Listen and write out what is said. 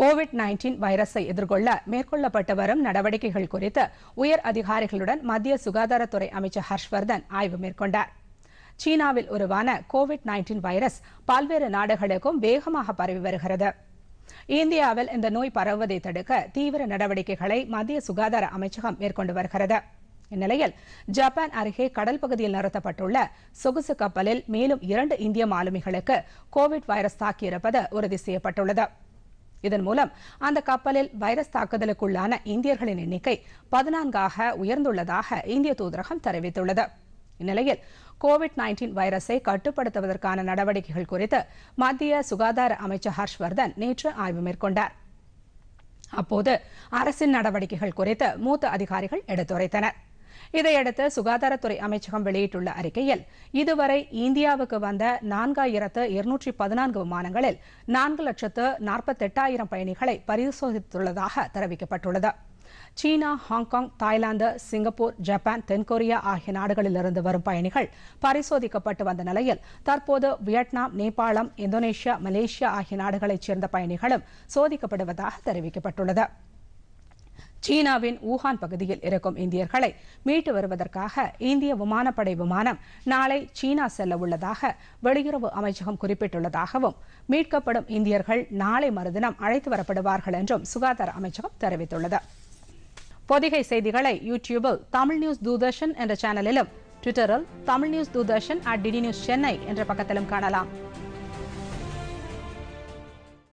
Covid nineteen வைரஸை எதிர்கொள்ள மேற்கொள்ளப்பட்டு வரும் நடவடிக்கைகள் குறித்து உயர் அதிகாரிகளுடன் மத்திய சுகாதாரத்துறை அமைச்சர் ஹர்ஷ்வர்தன் ஆய்வு மேற்கொண்டார் சீனாவில் உருவான கோவிட் நைன்டீன் வைரஸ் பல்வேறு நாடுகளுக்கும் வேகமாக பரவி வருகிறது இந்தியாவில் இந்த நோய் பரவுவதை தடுக்க தீவிர நடவடிக்கைகளை மத்திய சுகாதார அமைச்சகம் மேற்கொண்டு வருகிறது இந்நிலையில் ஜப்பான் அருகே கடல் பகுதியில் நிறுத்தப்பட்டுள்ள சொகுசு கப்பலில் மேலும் இரண்டு இந்திய மாலுமிகளுக்கு கோவிட் வைரஸ் தாக்கியிருப்பது உறுதி செய்யப்பட்டுள்ளது இதன் மூலம் அந்த கப்பலில் வைரஸ் தாக்குதலுக்குள்ளான இந்தியர்களின் எண்ணிக்கை பதினான்காக உயர்ந்துள்ளதாக இந்திய தூதரகம் தெரிவித்துள்ளது இந்நிலையில் கோவிட் நைன்டீன் வைரஸை கட்டுப்படுத்துவதற்கான நடவடிக்கைகள் குறித்து மத்திய சுகாதார அமைச்சர் ஹர்ஷ்வர்தன் நேற்று ஆய்வு மேற்கொண்டார் அப்போது அரசின் நடவடிக்கைகள் குறித்து மூத்த அதிகாரிகள் எடுத்துரைத்தனா் இதையடுத்து சுகாதாரத்துறை அமைச்சகம் வெளியிட்டுள்ள அறிக்கையில் இதுவரை இந்தியாவுக்கு வந்த நான்காயிரத்து இருநூற்றி பதினான்கு விமானங்களில் நான்கு லட்சத்து நாற்பத்தி எட்டாயிரம் பயணிகளை பரிசோதித்துள்ளதாக தெரிவிக்கப்பட்டுள்ளது China Hong Kong Thailand Singapore Japan தென்கொரியா ஆகிய நாடுகளிலிருந்து வரும் பயணிகள் பரிசோதிக்கப்பட்டு வந்த நிலையில் தற்போது வியட்நாம் நேபாளம் இந்தோனேஷியா மலேசியா ஆகிய நாடுகளைச் சேர்ந்த பயணிகளும் சோதிக்கப்படுவதாக தெரிவிக்கப்பட்டுள்ளது சீனாவின் ஊஹான் பகுதியில் இருக்கும் இந்தியர்களை மீட்டு வருவதற்காக இந்திய விமானப்படை விமானம் நாளை சீனா செல்ல உள்ளதாக வெளியுறவு அமைச்சகம் குறிப்பிட்டுள்ளதாகவும் மீட்கப்படும் இந்தியர்கள் நாளை மறுதினம் அழைத்து வரப்படுவார்கள் என்றும் சுகாதார அமைச்சகம் தெரிவித்துள்ளது பொதிகை செய்திகளை யூடியூபில் தமிழ் நியூஸ் தூர்தர்ஷன் என்ற சேனலிலும் ட்விட்டரில் Tamil news Doordarshan at DD news Chennai என்ற பக்கத்திலும் காணலாம்